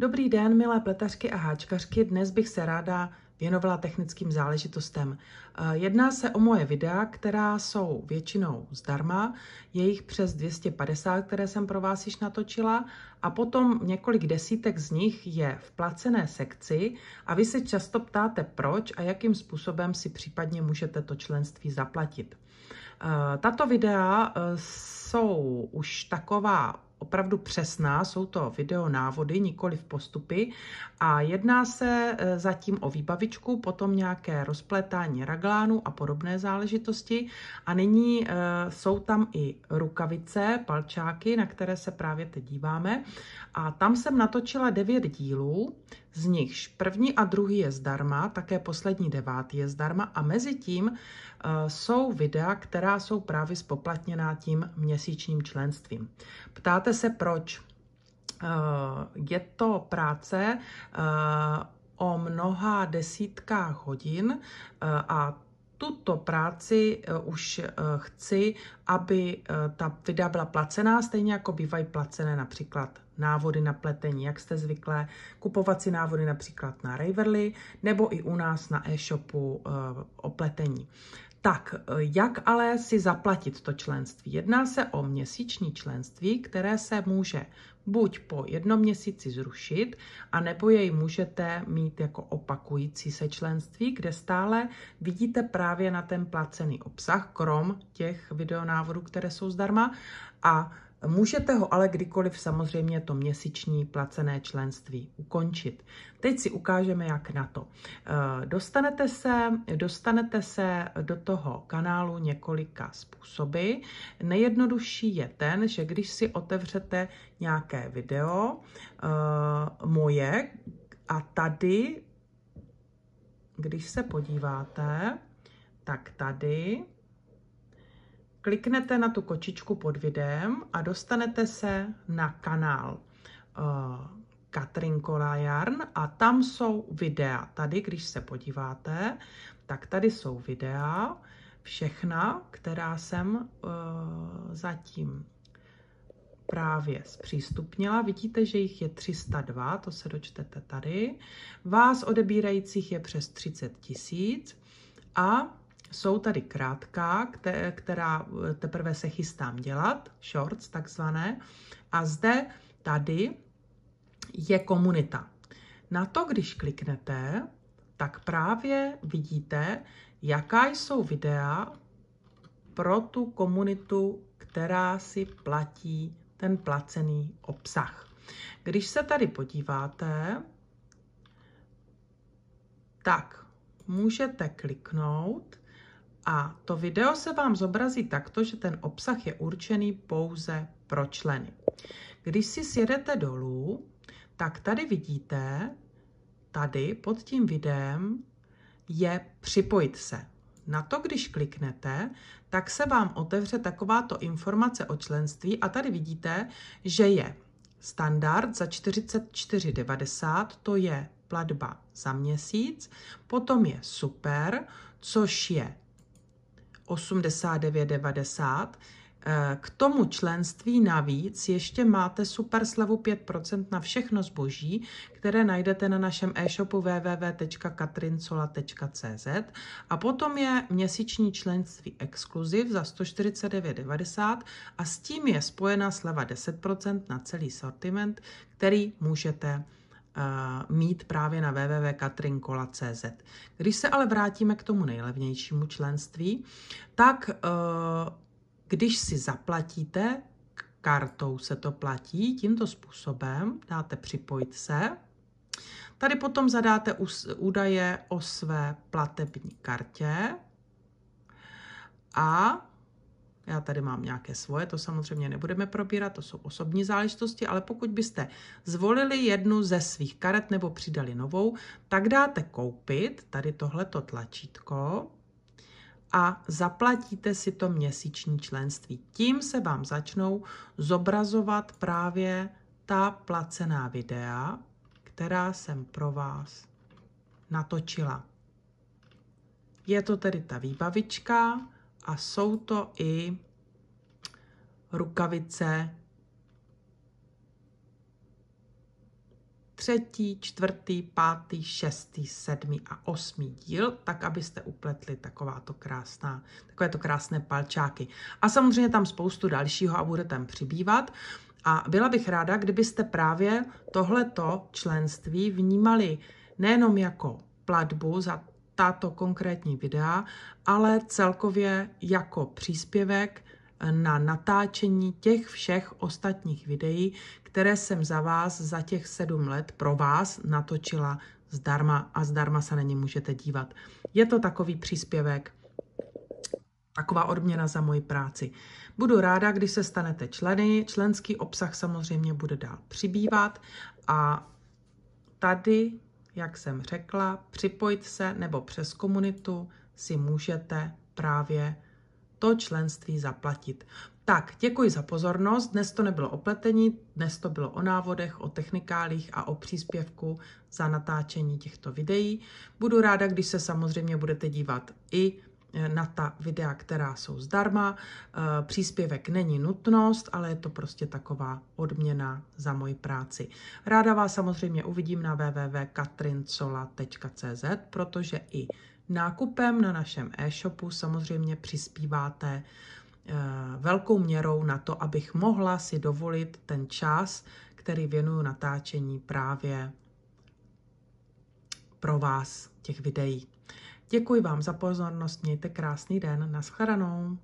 Dobrý den, milé pletařky a háčkařky. Dnes bych se ráda věnovala technickým záležitostem. Eh, jedná se o moje videa, která jsou většinou zdarma, je jich přes 250, které jsem pro vás již natočila a potom několik desítek z nich je v placené sekci a vy se často ptáte proč a jakým způsobem si případně můžete to členství zaplatit. Eh, tato videa eh, jsou už taková opravdu přesná, jsou to videonávody, nikoli v postupy a jedná se e, zatím o výbavičku, potom nějaké rozpletání raglánu a podobné záležitosti a nyní e, jsou tam i rukavice, palčáky, na které se právě teď díváme a tam jsem natočila devět dílů, z nichž první a druhý je zdarma, také poslední devátý je zdarma a mezi tím eh, jsou videa, která jsou právě spoplatněná tím měsíčním členstvím. Ptáte se proč? Eh, je to práce eh, o mnoha desítkách hodin a tuto práci eh, už eh, chci, aby eh, ta videa byla placená, stejně jako bývají placené například návody na pletení, jak jste zvyklé, kupovat si návody například na Raverly nebo i u nás na e-shopu o pletení. Tak, eh, jak ale si zaplatit to členství? Jedná se o měsíční členství, které se může buď po jednom měsíci zrušit, anebo jej můžete mít jako opakující se členství, kde stále vidíte právě na ten placený obsah, krom těch videonávodů, které jsou zdarma a Můžete ho ale kdykoliv samozřejmě to měsíční placené členství ukončit. Teď si ukážeme, jak na to. Eh, dostanete se, dostanete se do toho kanálu několika způsoby. Nejjednodušší je ten, že když si otevřete nějaké video eh, moje a tady, když se podíváte, tak tady kliknete na tu kočičku pod videem a dostanete se na kanál uh, eh, Katrin Kolajarn a tam jsou videa. Tady, když se podíváte, tak tady jsou videa, všechna, která jsem uh, zatím právě zpřístupnila. Vidíte, že jich je 302, to se dočtete tady. Vás odebírajících je přes 30 tisíc a jsou tady krátká, která eh, teprve se chystám dělat, shorts takzvané. A zde tady je komunita. Na to, když kliknete, tak právě vidíte, jaká jsou videa pro tu komunitu, která si platí ten placený obsah. Když se tady podíváte, tak můžete kliknout a to video se vám zobrazí takto, že ten obsah je určený pouze pro členy. Když si sjedete dolů, tak tady vidíte, tady pod tím videem je připojit se. Na to, když kliknete, tak se vám otevře takováto informace o členství a tady vidíte, že je standard za 44,90, to je platba za měsíc, potom je super, což je 89,90. Eh, k tomu členství navíc ještě máte super slevu 5% na všechno zboží, které najdete na našem e-shopu www.katrincola.cz a potom je měsíční členství exkluziv za 149,90 a s tím je spojena sleva 10% na celý sortiment, který můžete mít právě na www.katrinkola.cz. Když se ale vrátíme k tomu nejlevnějšímu členství, tak e, když si zaplatíte, kartou se to platí, tímto způsobem dáte připojit se, Tady potom zadáte údaje o své platební kartě a já tady mám nějaké svoje, to samozřejmě nebudeme probírat, to jsou osobní záležitosti, ale pokud byste zvolili jednu ze svých karet nebo přidali novou, tak dáte koupit, tady tohleto tlačítko, a zaplatíte si to měsíční členství. Tím se vám začnou zobrazovat právě ta placená videa, která jsem pro vás natočila. Je to tedy ta výbavička, a jsou to i rukavice třetí, čtvrtý, pátý, šestý, sedmý a osmý díl, tak abyste upletli takováto krásná, takovéto krásné palčáky. A samozřejmě tam spoustu dalšího a bude tam přibývat. A byla bych ráda, kdybyste právě tohleto členství vnímali nejenom jako platbu za tato konkrétní videa, ale celkově jako příspěvek na natáčení těch všech ostatních videí, které jsem za vás za těch sedm let pro vás natočila zdarma a zdarma se na ně můžete dívat. Je to takový příspěvek, taková odměna za moji práci. Budu ráda, když se stanete členy, členský obsah samozřejmě bude dál přibývat a tady jak jsem řekla, připojit se nebo přes komunitu si můžete právě to členství zaplatit. Tak, děkuji za pozornost. Dnes to nebylo o pletení, dnes to bylo o návodech, o technikálích a o příspěvku za natáčení těchto videí. Budu ráda, když se samozřejmě budete dívat i Eh, na ta videa, která jsou zdarma. Eh, příspěvek není nutnost, ale je to prostě taková odměna za moji práci. Ráda vás samozřejmě uvidím na www.katrincola.cz, protože i nákupem na našem e-shopu samozřejmě přispíváte eh, velkou měrou na to, abych mohla si dovolit ten čas, který věnuju natáčení právě pro vás těch videí. Děkuji vám za pozornost, mějte krásný den, nashledanou.